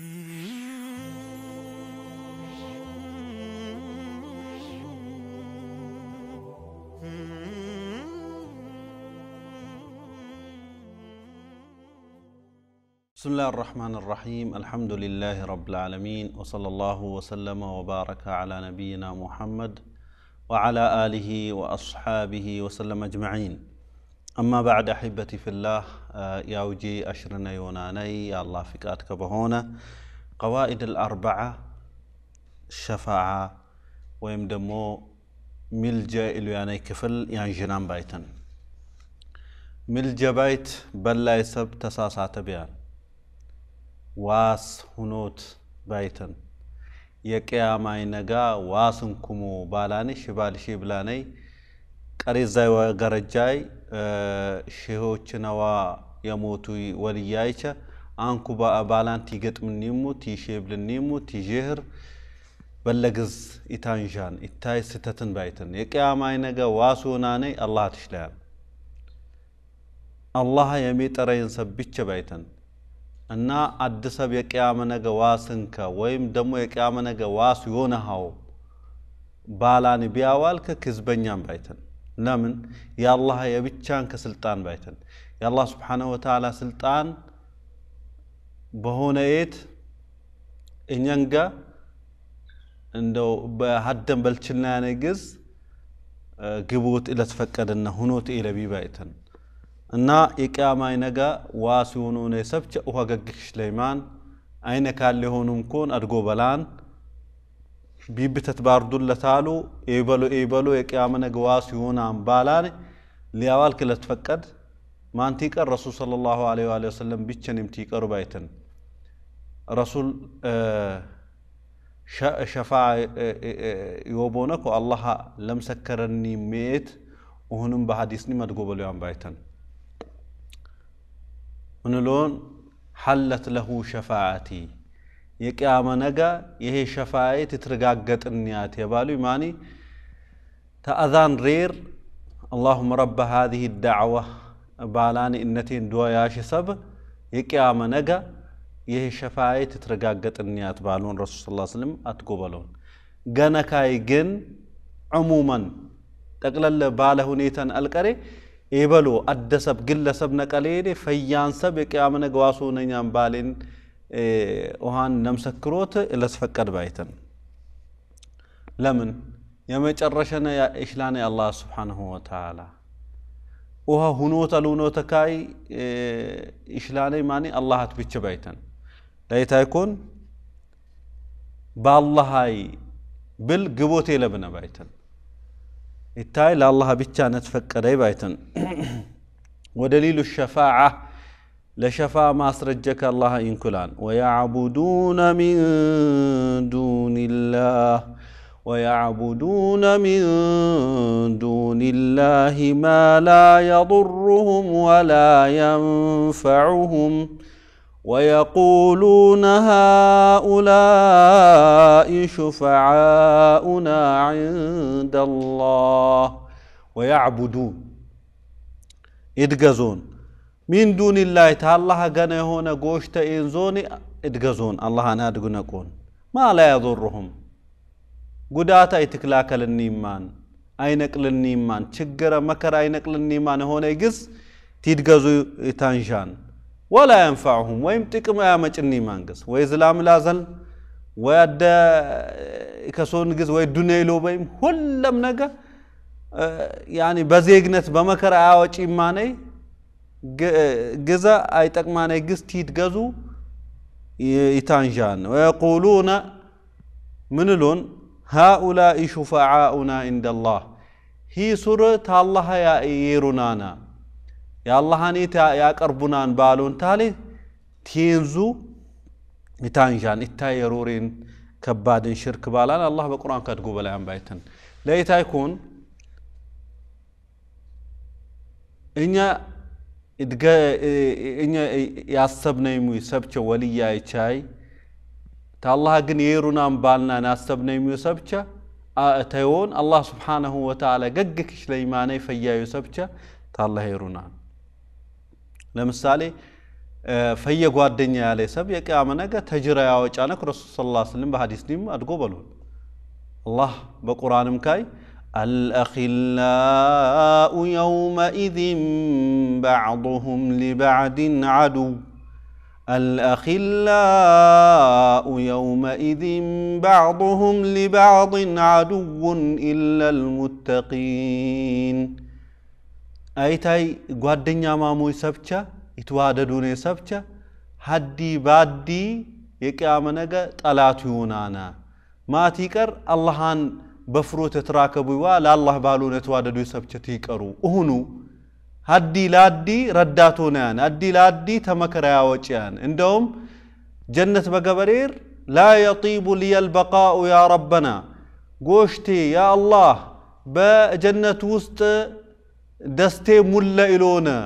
بسم الله الرحمن الرحيم الحمد لله رب العالمين وصلى الله وسلم وبارك على نبينا محمد وعلى اله واصحابه وسلم اجمعين أما بعد أحبتي في الله آه، ياوجي أشرنا يوناني يا الله فكاتك بهونا قوائد الأربعة الشفاعة ويمدمو ملجا إلو يعني كفل يعني جنان بايتن ملجا بايت بلا يسب تساسا بيان واس هنوت بايتن የቅያማይ ነጋ ዋስንኩሙ ባላኒ ሽባልሺ بلاني qarizaay ወገረጃይ ሼሆች ነዋ የሞቱ ወልያይቸ አንኩባ ባላን ቲገጥምኒሙ ቲሼብልኒሙ ቲዤህር በለግዝ ኢታንዣን ኢታይ ስተትን ባይትን የቅያማይ ነገ ዋሶናኔ አላህ ትሽለያል አላህ የሚጠረይን ሰብ ብቻ ባይተን እና አድሰብ የቅያመ ነገ ዋስንከ ወይም ደሞ የቅያመ ነገ ዋስ ዮነሃው ባላን ቢያዋልከ ክዝበኛም ባይተን ለምን የአላህ የብቻን ከስልጣን ባይተን የአላህ ስብሓነ ወተዓላ ስልጣን በሆነ የት እኛን ጋ እንደው በሀደን በልችና ያነግዝ ግቦት ኢለትፈቀደና ሁኖት ኢለቢ ባይተን እና የቅያማ ነጋ ዋስ የሆኑ ነ ሰብቸ ውሃ ገግሽ ለይማን አይነ ካለ የሆኑም ኮን አድጎ በላን ቢብተት ባርዱለታሉ ኤበሎ ኤበሎ የቅያመ ነገዋ ሲሆናም ባላን ሊያዋል ክለትፈቀድ ማንቲ ቀር ረሱል صለ ላሁ ለ ለ ወሰለም ብቸንም ቲቀሩ ባይትን ረሱል ሸፋ የቦነኮ አላህ ለምሰከረኒ ሜት እሁንም በሀዲስኒ መድጎበሎያን ባይተን ምንሎን ሐለት ለሁ ሸፋዓቲ يقيام نغا يهي شفاعي تترغاغت النيات يبالو يماني تا اذان رير اللهم رب هذه الدعوة بالاني انتي دو ياشي سب يقيام نغا يهي شفاعي تترغاغت النيات بالون رسول الله صلى الله عليه وسلم اتقوبلون غنكاي جن عموما تقلل بالهونيتا القري يبلو ادسب قلسب نقليني فيان سب يقيام نغواسو نيان بالين ውሃን ለምሰክሮት ለስፈቀድ ባይተን ለምን የመጨረሸነ ኢሽላነ አላህ ስብሓንሁ ወተዓላ ውሃ ሁኖተ ልውኖተካይ ኢሽላነ ማኒ አላሃት ብቸ ባይተን ላይታይኮን በአላሃይ ብል ግቦቴ ለብነ ባይተን ይታይ ለአላህ ብቻ ነትፈቀደይ ባይተን ودليل الشفاعه لشفا ما أسرجك الله كلان ويعبدون من دون الله ويعبدون من دون الله ما لا يضرهم ولا ينفعهم ويقولون هؤلاء شفعاؤنا عند الله ويعبدون يدقزون ሚን ዱን ላይ ታላህ ገነ የሆነ ጎሽተ ኤንዞኒ እድገዞን አላህን አድግነቆን ማላ ያዞርሁም ጉዳት ማን አይትክላከልኒማን ማን ችግረ መከራ ማን የሆነ ግዝ ቲድገዙ ታንሻን ወላ የንፋዕሁም ወይም ጥቅም አያመጭኒማን ግዝ ወይ ዝላም ወይ አደ ከሶን ግዝ ወይ ዱኔሎ ወይም ሁለም ነገር ያኒ በዜግነት በመከራ ማነይ ግዛ አይጠቅማናይ ግስት ይትገዙ ይታንዣን ወየቁሉነ ምንሉን ሃኡላኢ ሹፈዓኡና ኢንደላህ ሂ ሱር ታላሃ የሩናና የአላሃኔት ያቀርቡናን ባሉን ታሌ ቴንዙ ይታንዣን እታ የሩሬን ከባድን ሽርክ ባላን አላህ በቁርአን ከድጎ በላይ አንባይትን ለይታይኩን እኛ ያሰብነይሙ ሰብቸ ወልያ ይቻይ ታላህ ግን የሩናም ባልናን ያሰብነይሙ ሰብቸ ተዮን አላህ ስብሓነሁ ወተዓላ ገግ ክሽለይማነይ ፈያዩ ሰብቸ ታላህ የሩናን ለምሳሌ ፈየ ጓደኛ ያለ ሰብ የቅያመ ነገ ተጅራ ያወጫነክ ረሱል ስ ስለም በሀዲስ ኒም አድጎ በሉን አላህ በቁርአንም ካይ الاخلاء يومئذ بعضهم لبعد عدو الاخلاء يومئذ بعضهم لبعض عدو الا المتقين ايتاي غادنيا ماموي سبچا يتواددوني سبچا هدي بادي የቅያመ ነገ ጠላቱ ይሆናና ማት ይቀር بفروت تراكبوا ولا الله بالو نتواددو سبچتي يقرو اهونو هدي لادي رداتونان هدي لادي تمكرا ياوچيان اندوم جنة بغبرير لا يطيب لي البقاء يا ربنا قوشتي يا الله با جنة وسط دستي ملا إلونا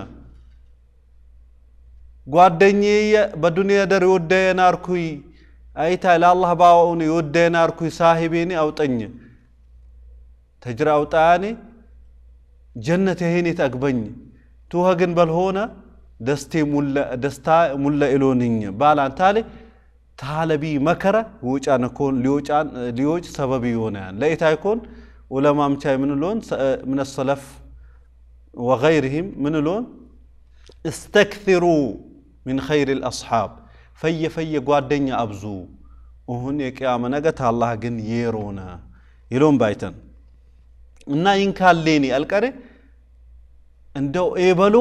در በዱንያ أركوي ይወደየን አርኩኝ الله ለአላህ ባወውን أركوي صاحبيني أو አውጠኝ تجراو تاني جنة هيني تأقبني توها قنبل هنا دستي ملا دستا ملا إلوني بالان تالي ታለቢ መከረ ሊወጫን ሊወጭ ሰበብ ይሆነ من اللون من ዑለማምቻ وغيرهم من اللون استكثروا من خير الأصحاب ኸይር ልአስሓብ ፈየ ፈየ ጓደኛ አብዙ يا منا قت الله جن يرونا يلون ባይተን እና ይንካሌኒ አልቀሬ እንደው ኤበሎ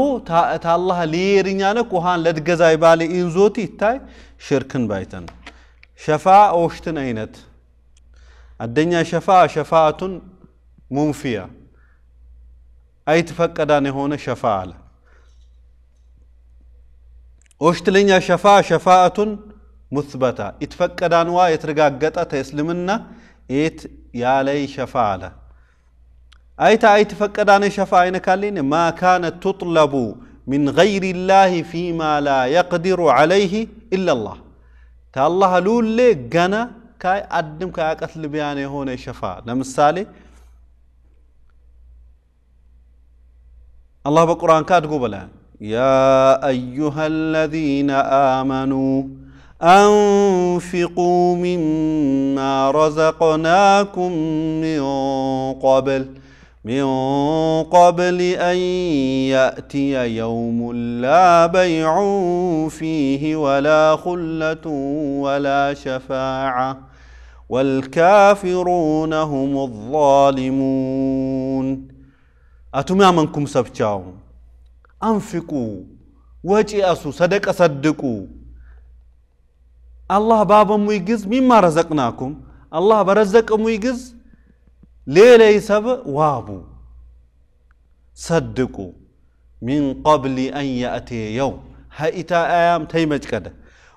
ታላህ ሌርኛነ ኩሃን ለድገዛይ ባሌ ኢንዞቲ ይታይ ሽርክን ባይተን ሸፋ ኦሽትን አይነት አደኛ ሸፋ ሸፋአቱን ሙንፊያ አይትፈቀዳን የሆነ ሸፋ አለ ኦሽት ለኛ ሸፋ ሸፋአቱን ሙስበታ ይትፈቀዳንዋ የተረጋገጠ ተእስልምና ኤት ያለይ ሸፋ አለ أيت أيت فكر أنا شفاعين كالين ما كانت تطلب من غير الله فيما لا يقدر عليه إلا الله تا الله لول لي غنا كاي أدم كاي قتل بيان هون شفا لمثالي الله بقرآن كاد قبلا يا أيها الذين آمنوا أنفقوا مما رزقناكم من قبل من قبل ان ياتي يوم لا بيع فيه ولا خله ولا شفاعه والكافرون هم الظالمون يا منكم سبتشاو انفقوا وجي اسو صدق صدقوا الله بابا مويقز مما رزقناكم الله برزق مويقز ليلي سب وابو صدقوا من قبل أن يأتي يوم هايتا أيام تيمج كده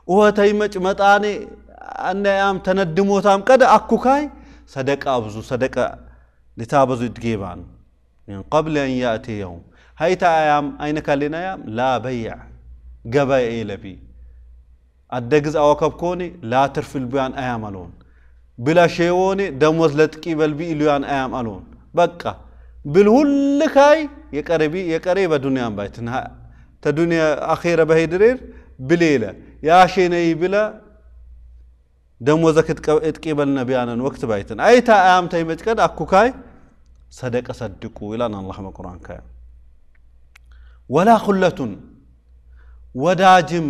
وتيمج متاني أن أيام تندمو تام كده أكو كاي صدق أبزو صدق لتابزو تجيبان من قبل أن يأتي يوم هايتا أيام أين كالينا أيام لا بيع قبائي لبي الدقز أو كبكوني لا ترفل بيان أيام لون ብላሼዎን ደሞዝ ለጥቂ በልቢ ኢልያን አያም አልሆን በቃ ብልሁል ካይ የቀረቢ የቀረ በዱንያን ባይትን ተዱንያ አኼረ በሄድሬር ብሌለ ያሼነይ ብለ ደሞዘ ክትቀጥቂ በልነ ወቅት ባይትን አይታ አያም መጭቀድ አኩካይ ሰደቀ ሰድቁ ይላን አላህ መቁራን ካያ ወላ ሁለቱን ወዳጅም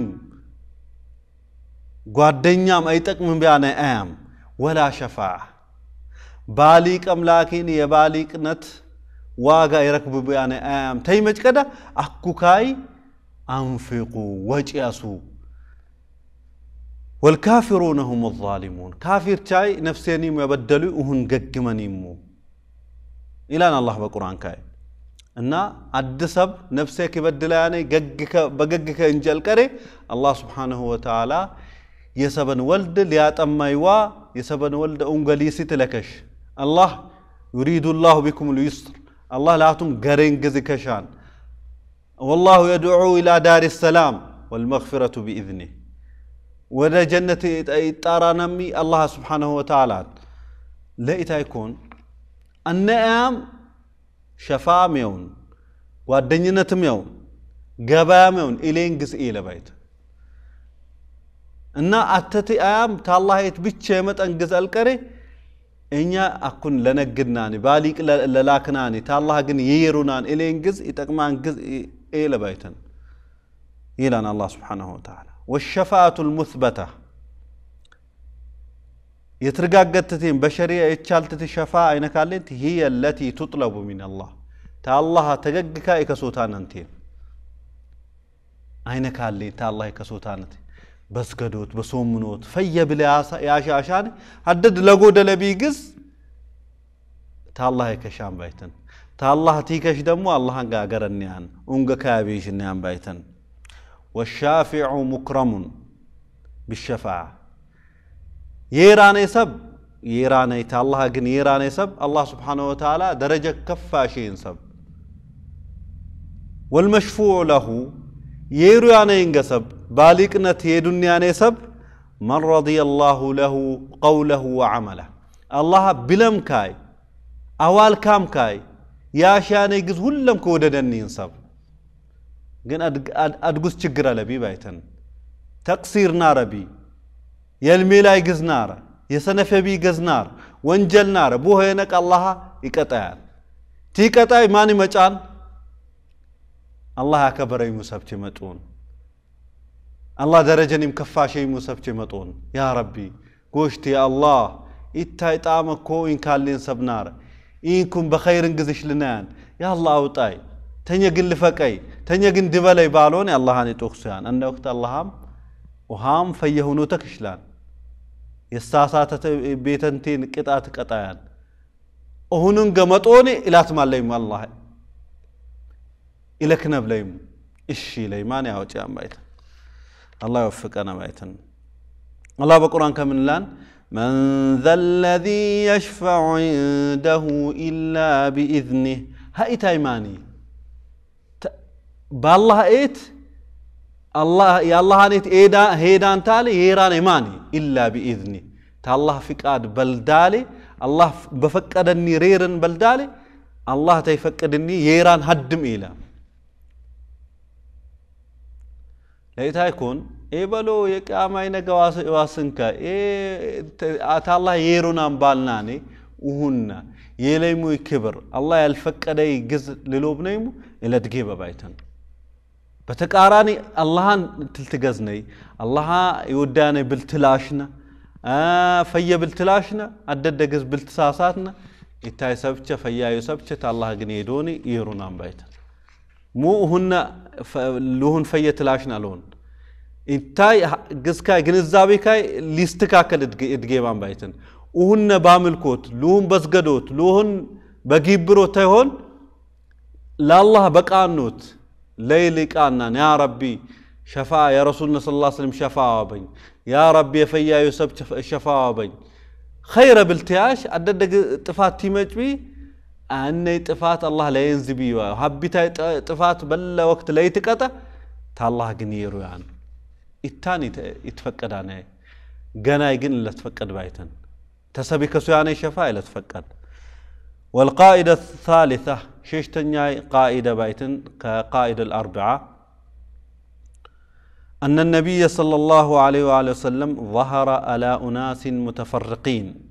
ጓደኛም አይጠቅምም ቢያነ አያም ولا شفاعة باليك أملاكين يا باليك نت واقع يركب بيانا آم تيمج كده أكوكاي أنفقوا وجأسوا والكافرون هم الظالمون كافر تاي نفسيني ما يبدلوا وهن إلى أن الله بقرآن كاي أن أدسب نفسك بدلاني ገግከ በገግከ እንጀልቀሬ كري الله سبحانه وتعالى يسبن ولد ليات أم يوا يسبن ولد أنجلي ستلكش الله يريد الله بكم اليسر الله لاتم قرين قزكشان والله يدعو إلى دار السلام والمغفرة بإذنه ودى جنة تارى نمي الله سبحانه وتعالى لا يكون النعم شفاء ميون ودنينة ميون قبا ميون إلين قز إيلا بيته إن أتتي أيام تالله يتبتش مت أنجز الكري إني أكون لنا جناني باليك ل للاكناني تالله جن ييرونان إلى أنجز يتقم أنجز إلى بيتن إلى أن الله سبحانه وتعالى والشفاعة المثبتة يترجع قتتين بشرية يتشالت الشفاعة إنك علنت هي التي تطلب من الله تالله تجك كايك سوتان أنتين أينك علي تالله كسوتان أنتين بسكدوت بسومنوت فيا بلا ياشا عشان لغو لقود لبيقز تالله يكشان بيتن تالله تيكش دمو الله انقا قرنيان انقا كابيش نيان بيتن والشافع مكرم بالشفاعة يراني سب يراني تالله قن يراني سب الله سبحانه وتعالى درجة كفاشين سب والمشفوع له يراني انقسب ባሊቅነት የዱንያኔ ሰብ መን ረድየ አላሁ ለሁ ቀውለሁ ወዓመለህ አላህ ቢለምካይ አዋልካምካይ ያሻኔ ግዝ ሁለምከ ወደደኒን ሰብ ግን አድጉስ ችግር አለቢ ባይተን ተቅሲር ናረቢ የልሜ ላይ ግዝ ናረ የሰነፈቢ ገዝ ናረ ወንጀል ናረ ቦሆ የነቅ አላህ ይቀጣያል ቲ ቀጣይ ማን ይመጫል አላህ ያከበረኝ ሙሰብት ይመጡን አላህ ደረጀንም ከፋሸይ ሙሰብቼ መጦን ያ ረቢ ጎሽቲ አላህ ኢታይ ጣም እኮ ኢንካሌን ሰብናረ ኢንኩም በኸይርን ግዝሽ ልናያን ያላ አውጣይ ተኘ ግን ልፈቀይ ተኘ ግን ድበለይ ባሎን አላሃን የጦክሱያን እንደ ወቅት አላሃም ውሃም ፈየሁኑ ተክሽላን የሳሳተተ ቤተንቴን ቅጣት ቀጣያን እሁኑን ገመጦን ኢላት ማለይም አላ ኢለክነብ እሺ ለይማን ያወጪ አማይታ الله يوفقنا بايتن الله بقرآن كمن لان من ذا الذي يشفع عنده إلا بإذنه هاي تايماني بالله ايت الله يا الله هانيت ايدا هيدان تالي هيران ايماني إلا بإذنه تالله فقاد بلدالي الله بفقدني ريرن بلدالي الله تيفقدني ييران هدم إله ለይታይኩን ኤበሎ ኤበሎ የቃማይነገ ዋስንከ አታላ የሩናን ባልናኔ ውሁና የለይሙ ክብር አላ ያልፈቀደይ ግዝ ልሎብነይሙ ለድጌ በባይተን በተቃራኒ አላሃን ትልትገዝነይ አላሃ ይወዳነ ብልትላሽነ ፈየ ብልትላሽነ ግዝ ብልትሳሳትነ ኢታይ ሰብቸ ፈያዩ ሰብቸ ታላ ግን ሄዶኒ የሩናን ባይተን ሙ ሁና ልሁን ፈየ ትላሽና ልሁን እንታይ ግዝካይ ግንዛቤ ካይ ሊስተካከል እድጌባን ባይትን ውሁነ ባምልኮት ልሁን በስገዶት ልሁን በጊብሮ ተይሆን ለአላህ በቃኖት ለይል ቃና ያ ረቢ ሸፋ የረሱልና ስ ላ ስለም ሸፋ ዋበኝ ያ ረቢ የፈያዩ ሰብ ሸፋ ዋበኝ ኸይረ ብልትያሽ አደደግ ጥፋት ቲመጭቢ أني تفات الله لا ينزبي هبتا تفات بلا وقت لا يتقطع تالله جنير يرو يعني إتاني يتفقد أنا جنا يجن لا تفقد بايتن تسبي كسو يعني شفاء لا تفقد والقائدة الثالثة شيشتنياي قائدة بايتن كقائدة الأربعة أن النبي صلى الله عليه وآله وسلم ظهر على أناس متفرقين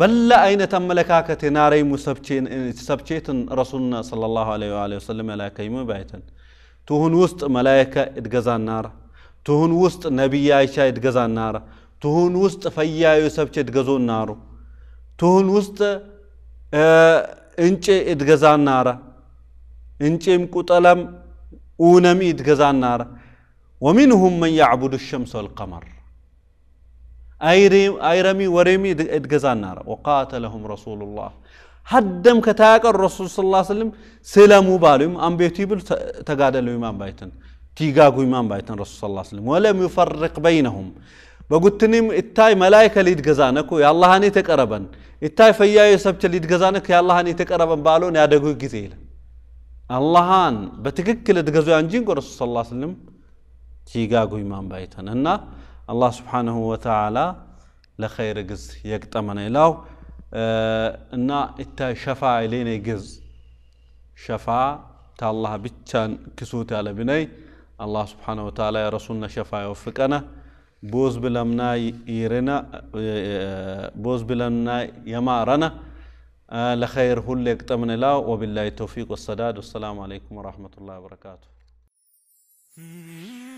بل أين تملكاك كتناري مسبچين سبچيتن رسولنا صلى الله عليه وآله وسلم ملائكة يمبايتن تهون وسط ملائكة اتقزا النار تهون وسط نبي عائشة اتقزا النار تهون وسط فيا يوسف اتقزو النار تهون وسط اه انچ النار انچم قطلم اونمي اتقزا النار ومنهم من يعبد الشمس والقمر አይረሚ ወሬሚ እድገዛና ወቃተለሁም ረሱሉላህ ሀደም ከታያቀር ረሱል ስ ስለም ስለሙ ባሉም አንቤቱ ይብል ተጋደሉ ይማን ባይትን ቲጋጉ ይማን ባይትን ረሱል ስ ስለም ወለም ዩፈርቅ በይነሁም በጉትንም እታይ መላይከ ሊድገዛነኩ የአላህን የተቀረበን እታይ ፈያዩ ሰብቸ ሊድገዛነክ የአላህን የተቀረበን ባሎን ያደጉ ጊዜ ይለ አላሃን በትክክል እድገዙ ያንጂን ረሱል ስ ስለም ቲጋጉ ይማን ባይተን እና وتعالى لخير جز ለኸይር ግዝ የግጠመነ ይላው እና እታ ሸፋ ኢሌነ ግዝ ሸፋ ታላህ كسوت على بني الله سبحانه وتعالى يا رسولنا ሸፋ የወፍቀነ بوز بلمنا يرنا بوز بلمنا يمارنا لخير هل يكتمن لا وبالله التوفيق والسداد والسلام عليكم ورحمة الله وبركاته